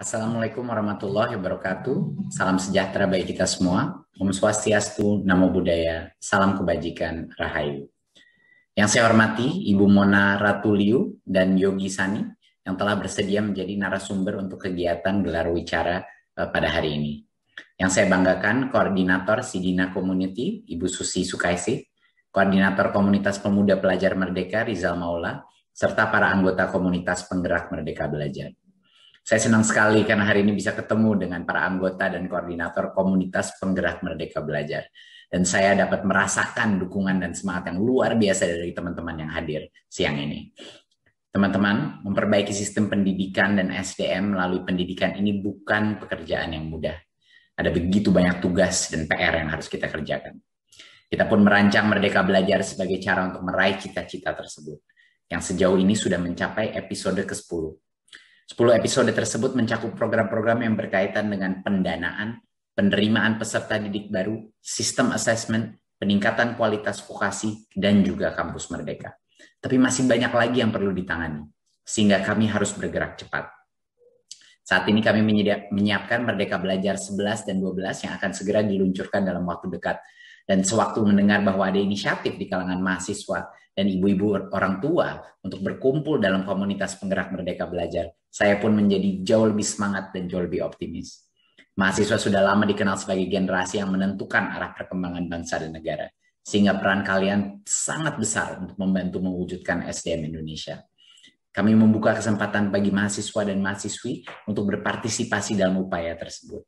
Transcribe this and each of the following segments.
Assalamualaikum warahmatullahi wabarakatuh. Salam sejahtera bagi kita semua. Om Swastiastu, Namo Buddhaya, Salam Kebajikan, Rahayu. Yang saya hormati Ibu Mona Ratuliu dan Yogi Sani yang telah bersedia menjadi narasumber untuk kegiatan gelar wicara eh, pada hari ini. Yang saya banggakan koordinator Sidina Community, Ibu Susi Sukaisi, koordinator komunitas pemuda pelajar merdeka Rizal Maula, serta para anggota komunitas penggerak merdeka belajar. Saya senang sekali karena hari ini bisa ketemu dengan para anggota dan koordinator komunitas penggerak Merdeka Belajar. Dan saya dapat merasakan dukungan dan semangat yang luar biasa dari teman-teman yang hadir siang ini. Teman-teman, memperbaiki sistem pendidikan dan SDM melalui pendidikan ini bukan pekerjaan yang mudah. Ada begitu banyak tugas dan PR yang harus kita kerjakan. Kita pun merancang Merdeka Belajar sebagai cara untuk meraih cita-cita tersebut, yang sejauh ini sudah mencapai episode ke-10 10 episode tersebut mencakup program-program yang berkaitan dengan pendanaan, penerimaan peserta didik baru, sistem assessment, peningkatan kualitas vokasi, dan juga kampus merdeka. Tapi masih banyak lagi yang perlu ditangani, sehingga kami harus bergerak cepat. Saat ini kami menyiapkan Merdeka Belajar 11 dan 12 yang akan segera diluncurkan dalam waktu dekat. Dan sewaktu mendengar bahwa ada inisiatif di kalangan mahasiswa dan ibu-ibu orang tua untuk berkumpul dalam komunitas penggerak Merdeka Belajar, saya pun menjadi jauh lebih semangat dan jauh lebih optimis. Mahasiswa sudah lama dikenal sebagai generasi yang menentukan arah perkembangan bangsa dan negara, sehingga peran kalian sangat besar untuk membantu mewujudkan SDM Indonesia. Kami membuka kesempatan bagi mahasiswa dan mahasiswi untuk berpartisipasi dalam upaya tersebut.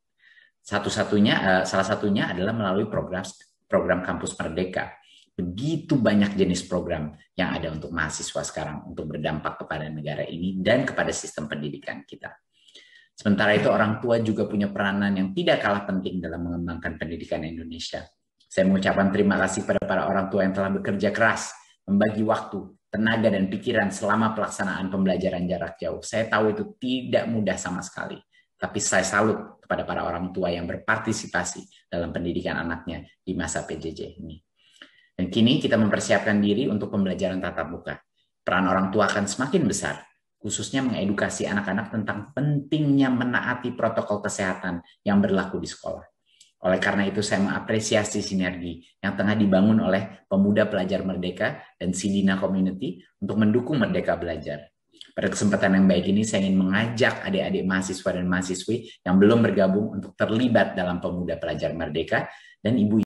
Satu-satunya, eh, salah satunya adalah melalui program program kampus merdeka. Begitu banyak jenis program yang ada untuk mahasiswa sekarang untuk berdampak kepada negara ini dan kepada sistem pendidikan kita. Sementara itu orang tua juga punya peranan yang tidak kalah penting dalam mengembangkan pendidikan Indonesia. Saya mengucapkan terima kasih pada para orang tua yang telah bekerja keras, membagi waktu, tenaga, dan pikiran selama pelaksanaan pembelajaran jarak jauh. Saya tahu itu tidak mudah sama sekali. Tapi saya salut kepada para orang tua yang berpartisipasi dalam pendidikan anaknya di masa PJJ ini. Dan kini kita mempersiapkan diri untuk pembelajaran tatap muka. Peran orang tua akan semakin besar, khususnya mengedukasi anak-anak tentang pentingnya menaati protokol kesehatan yang berlaku di sekolah. Oleh karena itu saya mengapresiasi sinergi yang tengah dibangun oleh pemuda pelajar merdeka dan Sidina Community untuk mendukung Merdeka Belajar pada kesempatan yang baik ini saya ingin mengajak adik-adik mahasiswa dan mahasiswi yang belum bergabung untuk terlibat dalam Pemuda Pelajar Merdeka dan ibu